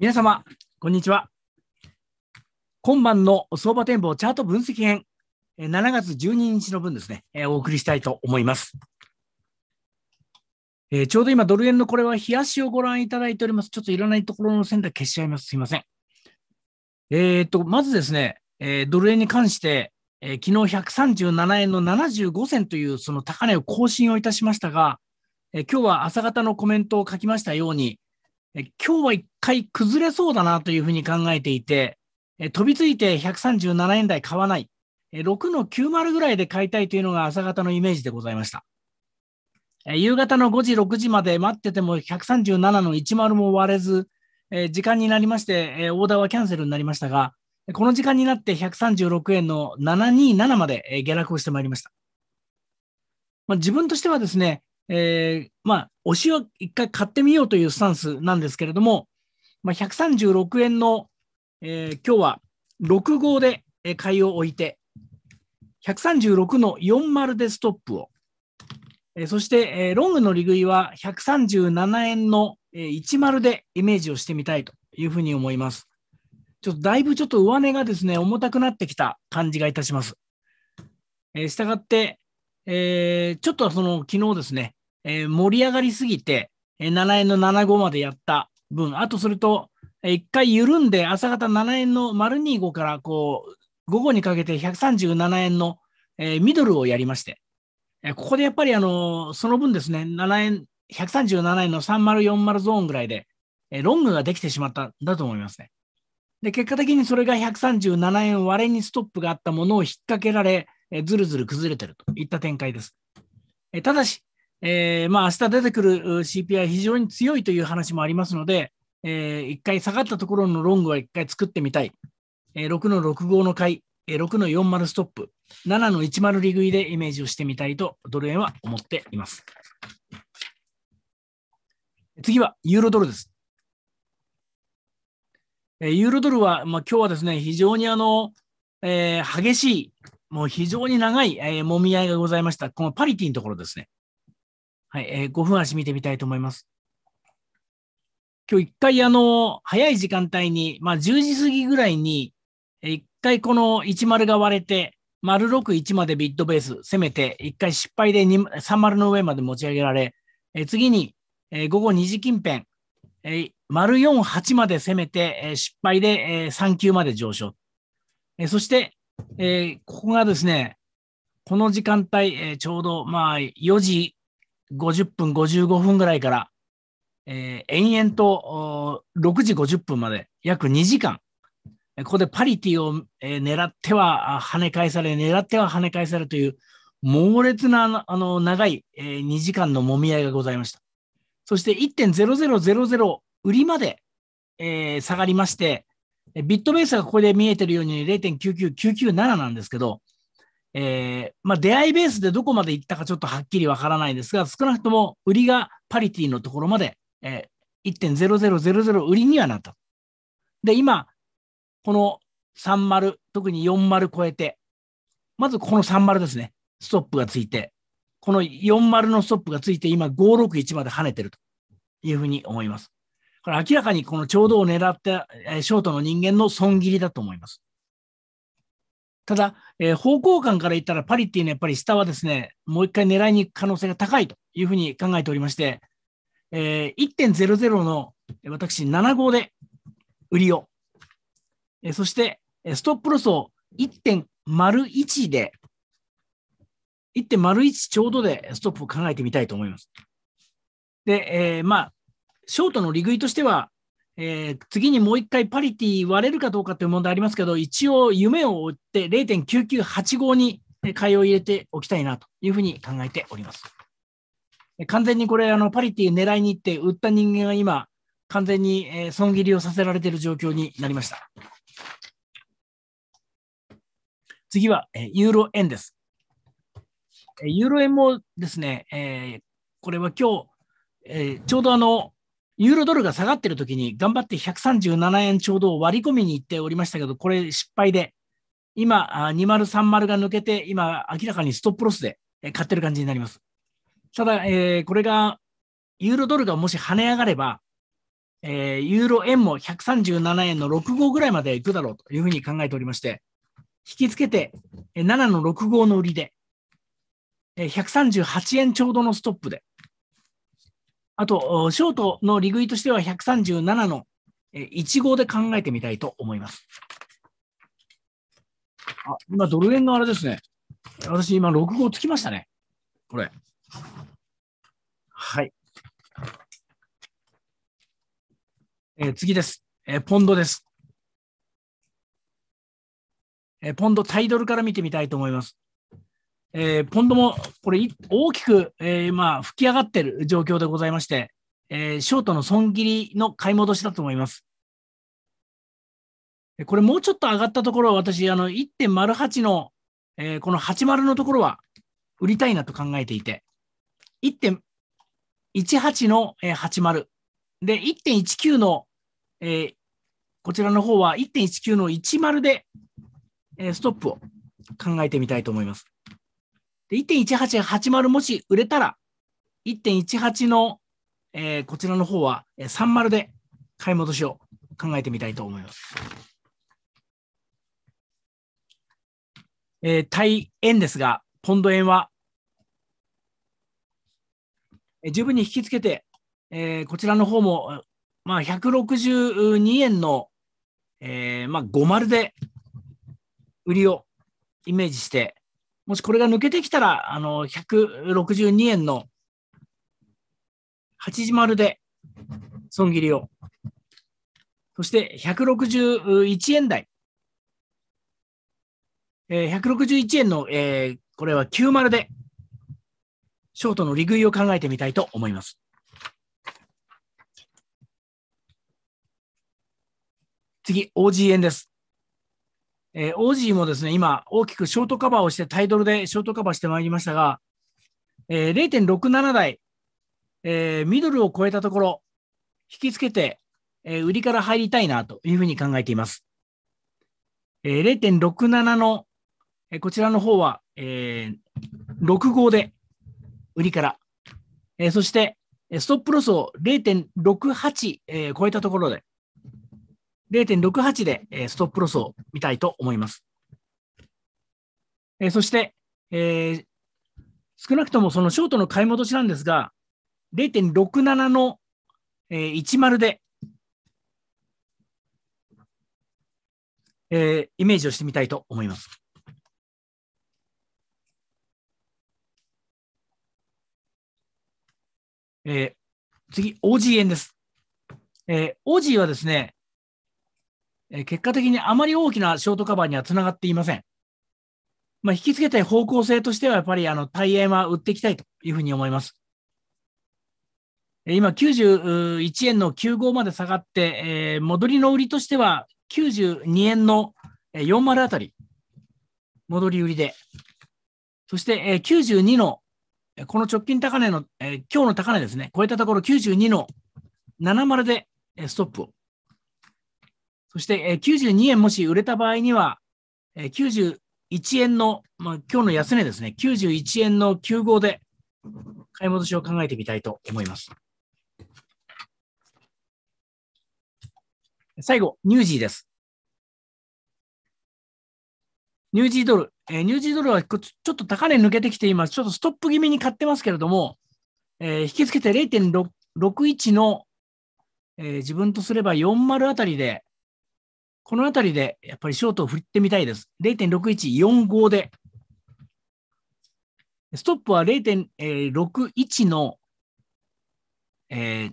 皆様、こんにちは。今晩の相場展望チャート分析編、7月12日の分ですね、お送りしたいと思います。えー、ちょうど今、ドル円のこれは冷やしをご覧いただいております。ちょっといらないところの線だけ消しちゃいます。すいません。えっ、と、まずですね、えー、ドル円に関して、え昨日137円の75銭というその高値を更新をいたしましたが、え今日は朝方のコメントを書きましたように、今日は一回崩れそうだなというふうに考えていて、飛びついて137円台買わない、6の90ぐらいで買いたいというのが朝方のイメージでございました。夕方の5時、6時まで待ってても137の10も割れず、時間になりまして、オーダーはキャンセルになりましたが、この時間になって136円の727まで下落をしてまいりました。まあ、自分としてはですね、えー、まあ、推しを一回買ってみようというスタンスなんですけれども、まあ、136円の、えー、今日は6号で買いを置いて、136の40でストップを、えー、そして、えー、ロングの利食いは137円の、えー、10でイメージをしてみたいというふうに思います。ちょっとだいぶちょっと上値がですね、重たくなってきた感じがいたします。えー、したがって、えー、ちょっとその昨日ですね、えー、盛り上がりすぎて、えー、7円の75までやった分、あとすると、えー、1回緩んで朝方7円の丸25からこう、午後にかけて137円の、えー、ミドルをやりまして、えー、ここでやっぱりあのー、その分ですね、7円、137円の3040ゾーンぐらいで、えー、ロングができてしまったんだと思いますね。で、結果的にそれが137円割れにストップがあったものを引っ掛けられ、えー、ずるずる崩れてるといった展開です。えー、ただし、えー、まあ明日出てくる CPI 非常に強いという話もありますので、えー、1回下がったところのロングは1回作ってみたい。えー、6の65の買い、えー、6の40ストップ、7の10利食いでイメージをしてみたいとドル円は思っています。次はユーロドルです。えー、ユーロドルは、まあ、今日はですね、非常にあの、えー、激しい、もう非常に長い、えー、揉み合いがございました。このパリティのところですね。はい、えー、5分足見てみたいと思います。今日一回、あの、早い時間帯に、まあ、10時過ぎぐらいに、一回この10が割れて、丸61までビットベース攻めて、一回失敗で30の上まで持ち上げられ、え次に、え午後2時近辺、え丸48まで攻めて、え失敗で、え3級まで上昇。えそして、えここがですね、この時間帯、えちょうど、まあ、4時50分、55分ぐらいから、えー、延々と6時50分まで約2時間、ここでパリティを、えー、狙っては跳ね返され、狙っては跳ね返されという猛烈なあの長い、えー、2時間のもみ合いがございました。そして1.0000売りまで、えー、下がりまして、ビットベースがここで見えてるように0.99997なんですけど、えー、まあ、出会いベースでどこまで行ったかちょっとはっきりわからないですが、少なくとも売りがパリティのところまで、えー、1.0000売りにはなった。で、今、この30、特に40超えて、まずこの30ですね、ストップがついて、この40のストップがついて、今561まで跳ねてるというふうに思います。これ明らかにこのちょうどを狙った、えー、ショートの人間の損切りだと思います。ただ、えー、方向感から言ったら、パリっていうのはやっぱり下はですね、もう一回狙いに行く可能性が高いというふうに考えておりまして、えー、1.00の私7号で売りを、えー、そしてストップロスを1.01で、1.01ちょうどでストップを考えてみたいと思います。で、えー、まあ、ショートの利食いとしては、えー、次にもう一回パリティ割れるかどうかという問題ありますけど、一応夢を追って0.9985に買いを入れておきたいなというふうに考えております。完全にこれ、あのパリティ狙いに行って、売った人間が今、完全に、え損切りをさせられている状況になりました。次は、えユーロ円です。ユーロ円もですね、えー、これは今日、えー、ちょうどあのユーロドルが下がってる時に頑張って137円ちょうど割り込みに行っておりましたけど、これ失敗で、今、2030が抜けて、今、明らかにストップロスで買ってる感じになります。ただ、えー、これが、ユーロドルがもし跳ね上がれば、えー、ユーロ円も137円の6号ぐらいまで行くだろうというふうに考えておりまして、引きつけて7の6号の売りで、138円ちょうどのストップで、あと、ショートの利食いとしては137の1号で考えてみたいと思います。あ、今、ドル円のあれですね。私、今、6号つきましたね。これ。はい。えー、次です、えー、ポンドです。えー、ポンド、タイドルから見てみたいと思います。えー、ポンドもこれ大きく、えー、まあ吹き上がってる状況でございまして、えー、ショートの損切りの買い戻しだと思います。これもうちょっと上がったところは私、あの1.08の、えー、この80のところは売りたいなと考えていて、1.18の、えー、80で1.19の、えー、こちらの方は1.19の10で、えー、ストップを考えてみたいと思います。で、1.1880もし売れたら、1.18の、えー、こちらの方は30で買い戻しを考えてみたいと思います。えー、対円ですが、ポンド円は、えー、十分に引きつけて、えー、こちらの方も、まあ、162円の、えーまあ、5丸で売りをイメージして、もしこれが抜けてきたら、あの、162円の8時丸で損切りを。そして161円台。えー、161円の、えー、これは9丸で、ショートの利食いを考えてみたいと思います。次、OG 円です。えー、オージーもですね、今、大きくショートカバーをして、タイトルでショートカバーしてまいりましたが、えー、0.67台、えー、ミドルを超えたところ、引きつけて、えー、売りから入りたいなというふうに考えています。えー、0.67の、えー、こちらの方は、えー、6号で売りから、えー、そして、ストップロスを0.68、えー、超えたところで、0.68で、えストップロスを見たいと思います。えそして、え少なくともそのショートの買い戻しなんですが、0.67の、え10で、えイメージをしてみたいと思います。えー、次、OG 円です。えー、OG はですね、え結果的にあまり大きなショートカバーにはつながっていません。まあ、引きつけたい方向性としては、やっぱりあの大ヤは売っていきたいというふうに思います。今、91円の95まで下がって、えー、戻りの売りとしては、92円の40あたり、戻り売りで、そして、えー、92の、この直近高値の、えー、今日の高値ですね、超えたところ92の70でストップを。そして、えー、92円もし売れた場合には、えー、91円の、まあ、今日の安値ですね、91円の9号で買い戻しを考えてみたいと思います。最後、ニュージーです。ニュージードル、えー、ニュージードルはちょっと高値抜けてきています。ちょっとストップ気味に買ってますけれども、えー、引きつけて0.61の、えー、自分とすれば40あたりでこの辺りでやっぱりショートを振ってみたいです。0.6145で。ストップは0.61の、えー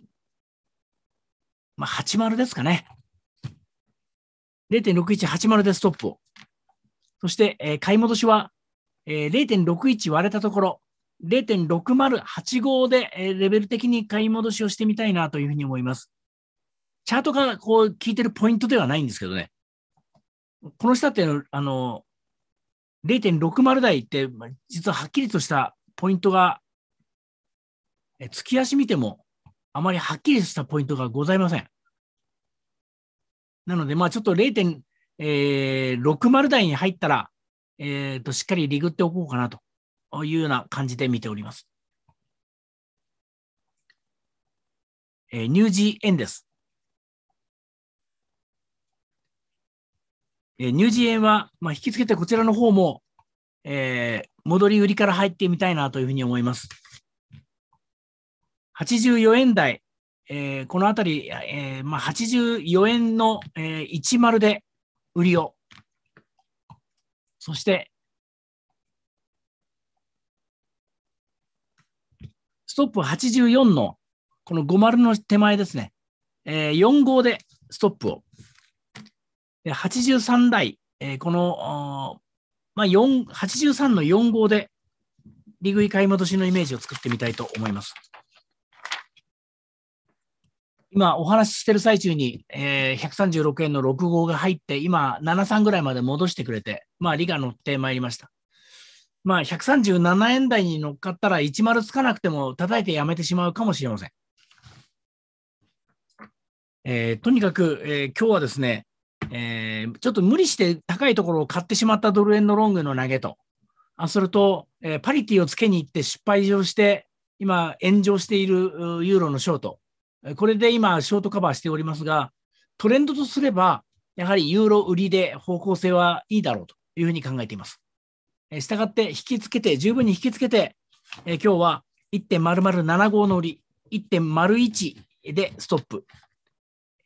まあ、80ですかね。0.6180でストップを。そして、えー、買い戻しは、えー、0.61割れたところ、0.6085で、えー、レベル的に買い戻しをしてみたいなというふうに思います。チャートがこう聞いてるポイントではないんですけどね、この下って、あの、0.60台って、実ははっきりとしたポイントが、え月足見ても、あまりはっきりしたポイントがございません。なので、まあちょっと0.60、えー、台に入ったら、えっ、ー、と、しっかりリグっておこうかなというような感じで見ております。えー、ニュージー円です。えー、ニュージー円は、まあ、引きつけてこちらの方も、えー、戻り売りから入ってみたいなというふうに思います。84円台、えー、このあたり、えーまあ、84円の、えー、10で売りを。そして、ストップ84のこの50の手前ですね、えー、4号でストップを。83代、えー、この、まあ、83の4号で、利食い買い戻しのイメージを作ってみたいと思います。今お話ししてる最中に、えー、136円の6号が入って、今73ぐらいまで戻してくれて、まあ利が乗ってまいりました。まあ137円台に乗っかったら10つかなくても叩いてやめてしまうかもしれません。えー、とにかく、えー、今日はですね、えー、ちょっと無理して高いところを買ってしまったドル円のロングの投げと、あそれと、えー、パリティをつけに行って失敗をして、今、炎上しているユーロのショート、これで今、ショートカバーしておりますが、トレンドとすれば、やはりユーロ売りで方向性はいいだろうというふうに考えています。えー、したがって、引きつけて、十分に引きつけて、えー、今日は1.0075の売り、1.01でストップ、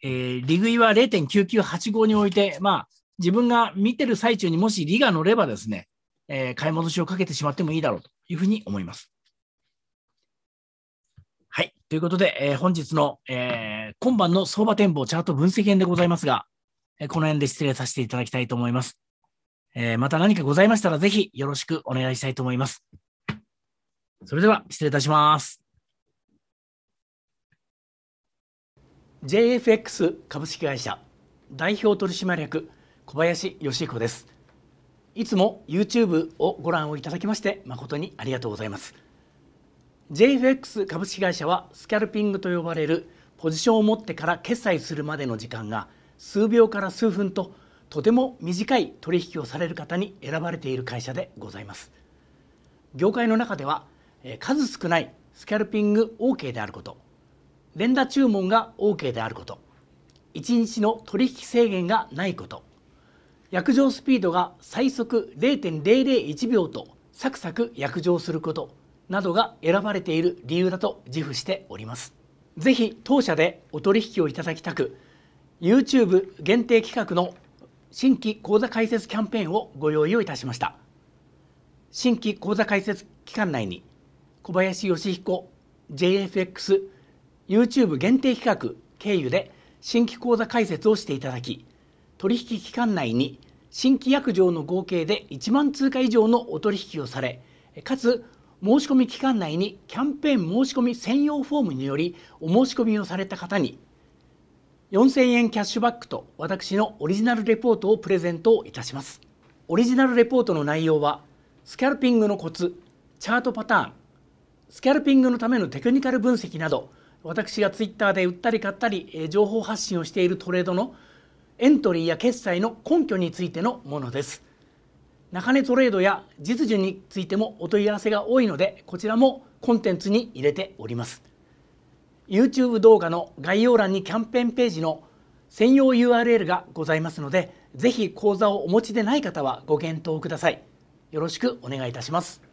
えー、リグイは0.9985において、まあ、自分が見てる最中にもしリが乗ればですね、えー、買い戻しをかけてしまってもいいだろうというふうに思います。はい。ということで、えー、本日の、えー、今晩の相場展望チャート分析編でございますが、えー、この辺で失礼させていただきたいと思います。えー、また何かございましたら、ぜひよろしくお願いしたいと思います。それでは、失礼いたします。JFX 株式会社代表取締役小林義彦ですいつも YouTube をご覧をいただきまして誠にありがとうございます JFX 株式会社はスキャルピングと呼ばれるポジションを持ってから決済するまでの時間が数秒から数分ととても短い取引をされる方に選ばれている会社でございます業界の中では数少ないスキャルピング OK であること連打注文が OK であること1日の取引制限がないこと約定スピードが最速0.001秒とサクサク約定することなどが選ばれている理由だと自負しておりますぜひ当社でお取引をいただきたく YouTube 限定企画の新規口座開設キャンペーンをご用意をいたしました新規口座開設期間内に小林義彦 JFX YouTube 限定企画経由で新規口座開設をしていただき取引期間内に新規約定の合計で1万通貨以上のお取引をされかつ申し込み期間内にキャンペーン申し込み専用フォームによりお申し込みをされた方に4000円キャッシュバックと私のオリジナルレポートをプレゼントいたしますオリジナルレポートの内容はスキャルピングのコツチャートパターンスキャルピングのためのテクニカル分析など私がツイッターで売ったり買ったり情報発信をしているトレードのエントリーや決済の根拠についてのものです中根トレードや実需についてもお問い合わせが多いのでこちらもコンテンツに入れております YouTube 動画の概要欄にキャンペーンページの専用 URL がございますのでぜひ講座をお持ちでない方はご検討くださいよろしくお願いいたします